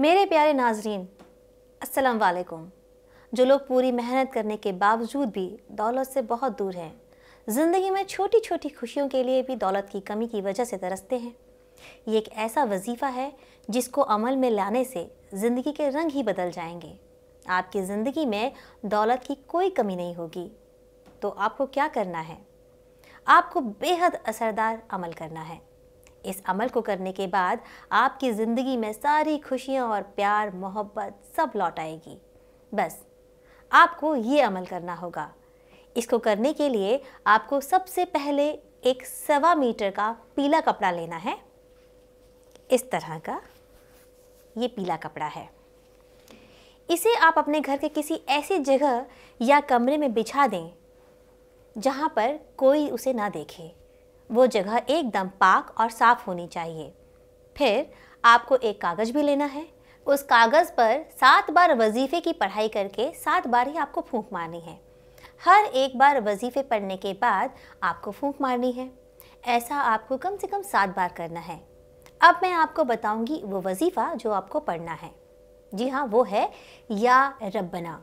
मेरे प्यारे नाजरीन अस्सलाम वालेकुम जो लोग पूरी मेहनत करने के बावजूद भी दौलत से बहुत दूर हैं ज़िंदगी में छोटी छोटी खुशियों के लिए भी दौलत की कमी की वजह से तरसते हैं ये एक ऐसा वजीफ़ा है जिसको अमल में लाने से ज़िंदगी के रंग ही बदल जाएंगे आपकी ज़िंदगी में दौलत की कोई कमी नहीं होगी तो आपको क्या करना है आपको बेहद असरदार अमल करना है इस अमल को करने के बाद आपकी ज़िंदगी में सारी खुशियाँ और प्यार मोहब्बत सब लौट आएगी बस आपको ये अमल करना होगा इसको करने के लिए आपको सबसे पहले एक सवा मीटर का पीला कपड़ा लेना है इस तरह का ये पीला कपड़ा है इसे आप अपने घर के किसी ऐसी जगह या कमरे में बिछा दें जहाँ पर कोई उसे ना देखे वो जगह एकदम पाक और साफ़ होनी चाहिए फिर आपको एक कागज़ भी लेना है उस कागज़ पर सात बार वजीफ़े की पढ़ाई करके सात बार ही आपको फूंक मारनी है हर एक बार वजीफ़े पढ़ने के बाद आपको फूंक मारनी है ऐसा आपको कम से कम सात बार करना है अब मैं आपको बताऊंगी वो वजीफ़ा जो आपको पढ़ना है जी हाँ वो है या रबना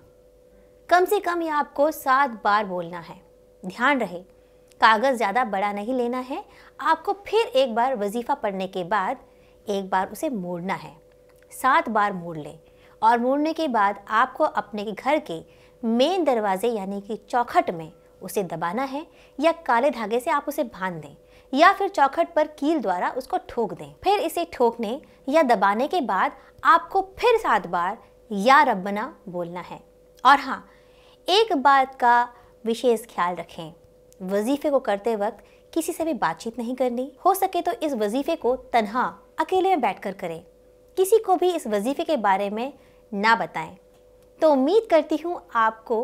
कम से कम यह आपको सात बार बोलना है ध्यान रहे कागज़ ज़्यादा बड़ा नहीं लेना है आपको फिर एक बार वजीफ़ा पढ़ने के बाद एक बार उसे मोड़ना है सात बार मोड़ लें और मोड़ने के बाद आपको अपने घर के मेन दरवाजे यानी कि चौखट में उसे दबाना है या काले धागे से आप उसे बांध दें या फिर चौखट पर कील द्वारा उसको ठोक दें फिर इसे ठोकने या दबाने के बाद आपको फिर सात बार या रबना बोलना है और हाँ एक बात का विशेष ख्याल रखें वजीफे को करते वक्त किसी से भी बातचीत नहीं करनी हो सके तो इस वजीफे को तनहा अकेले में बैठ कर करें किसी को भी इस वजीफे के बारे में ना बताएं तो उम्मीद करती हूँ आपको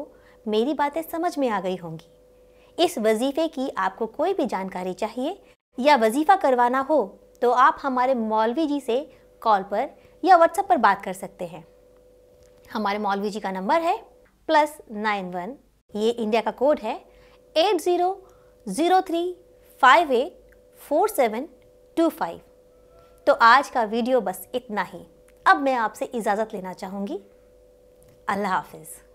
मेरी बातें समझ में आ गई होंगी इस वजीफे की आपको कोई भी जानकारी चाहिए या वजीफ़ा करवाना हो तो आप हमारे मौलवी जी से कॉल पर या व्हाट्सएप पर बात कर सकते हैं हमारे मौलवी जी का नंबर है प्लस नाइन वन ये इंडिया का कोड है eight zero zero three five eight four seven two five तो आज का वीडियो बस इतना ही अब मैं आपसे इजाज़त लेना चाहूँगी अल्लाह हाफिज़